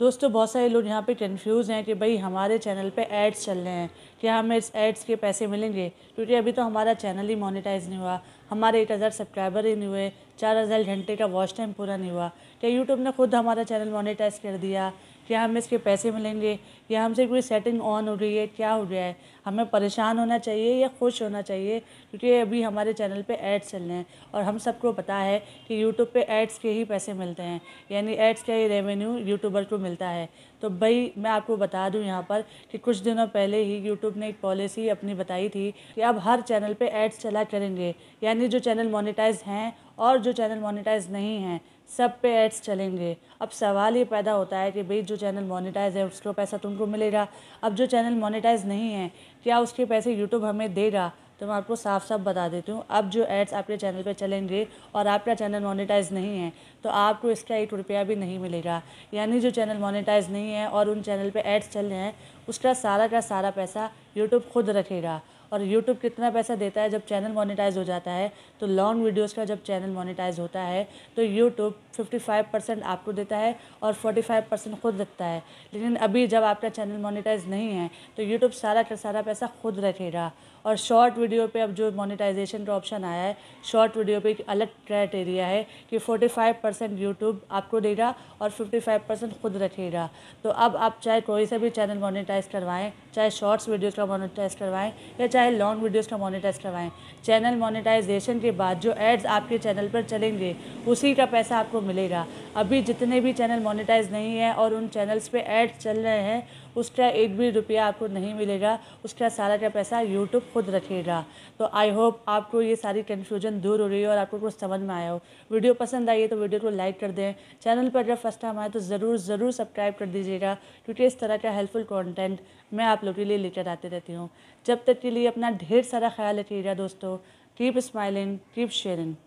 दोस्तों बहुत सारे लोग यहाँ पे कन्फ्यूज़ हैं कि भाई हमारे चैनल पे एड्स चल रहे हैं क्या हमें इस एड्स के पैसे मिलेंगे क्योंकि अभी तो हमारा चैनल ही मोनेटाइज नहीं हुआ हमारे एक हज़ार सब्सक्राइबर ही नहीं हुए चार हज़ार घंटे का वॉच टाइम पूरा नहीं हुआ क्या यूट्यूब ने खुद हमारा चैनल मोनेटाइज कर दिया क्या हमें इसके पैसे मिलेंगे या हमसे कोई सेटिंग ऑन हो रही है क्या हो गया है हमें परेशान होना चाहिए या खुश होना चाहिए क्योंकि अभी हमारे चैनल पे एड्स चल रहे हैं और हम सबको पता है कि यूट्यूब पे एड्स के ही पैसे मिलते हैं यानी एड्स का ही रेवेन्यू यूट्यूबर को मिलता है तो भाई मैं आपको बता दूँ यहाँ पर कि कुछ दिनों पहले ही यूट्यूब ने एक पॉलिसी अपनी बताई थी कि अब हर चैनल पर एड्स चला करेंगे यानी जो चैनल मोनिटाइज हैं और जो चैनल मोनेटाइज नहीं हैं सब पे एड्स चलेंगे अब सवाल ये पैदा होता है कि भाई जो चैनल मोनेटाइज है उसको पैसा तुमको मिलेगा अब जो चैनल मोनेटाइज नहीं है क्या उसके पैसे यूट्यूब हमें देगा तो मैं आपको साफ साफ बता देती हूँ अब जो एड्स आपके चैनल पे चलेंगे और आपका चैनल मोनेटाइज नहीं है तो आपको इसका एक रुपया भी नहीं मिलेगा यानी जो चैनल मोनेटाइज नहीं है और उन चैनल पे एड्स चल रहे हैं उसका सारा का सारा पैसा यूट्यूब खुद रखेगा और यूट्यूब कितना पैसा देता है जब चैनल मोनिटाइज हो जाता है तो लॉन्ग वीडियोस का जब चैनल मोनिटाइज होता है तो यूट्यूब 55 परसेंट आपको देता है और 45 परसेंट खुद रखता है लेकिन अभी जब आपका चैनल मोनिटाइज़ नहीं है तो यूट्यूब सारा का सारा पैसा खुद रखेगा और शॉर्ट वीडियो पे अब जो मोनिटाइजेशन का ऑप्शन आया है शॉर्ट वीडियो पे एक अलग क्राइटेरिया है कि 45 परसेंट यूट्यूब आपको देगा और 55 परसेंट खुद रखेगा तो अब आप चाहे कोई सा भी चैनल मोनिटाइज करवाएं चाहे शॉर्ट्स वीडियो का का मोनिटाइज करवाएं या चाहे लॉन्ग वीडियोस का मोनिटाइज करवाएं चैनल मोनिटाइजेशन के बाद जो एड्स आपके चैनल पर चलेंगे उसी का पैसा आपको मिलेगा अभी जितने भी चैनल मोनिटाइज नहीं है और उन चैनल्स पर एड्स चल रहे हैं उसका एक भी रुपया आपको नहीं मिलेगा उसका सारा का पैसा यूट्यूब खुद रखेगा तो आई होप आपको ये सारी कन्फ्यूजन दूर हो रही है और आपको कुछ समझ में आया हो वीडियो पसंद आई है तो वीडियो को लाइक कर दें चैनल पर अगर फर्स्ट टाइम आए तो ज़रूर ज़रूर सब्सक्राइब कर दीजिएगा क्योंकि इस तरह का हेल्पफुल कॉन्टेंट मैं आप लोग के लिए लेकर आते रहती देती हूँ जब तक के लिए अपना ढेर सारा ख्याल रखिएगा दोस्तों कीप स्माइलिंग कीप शेयरिंग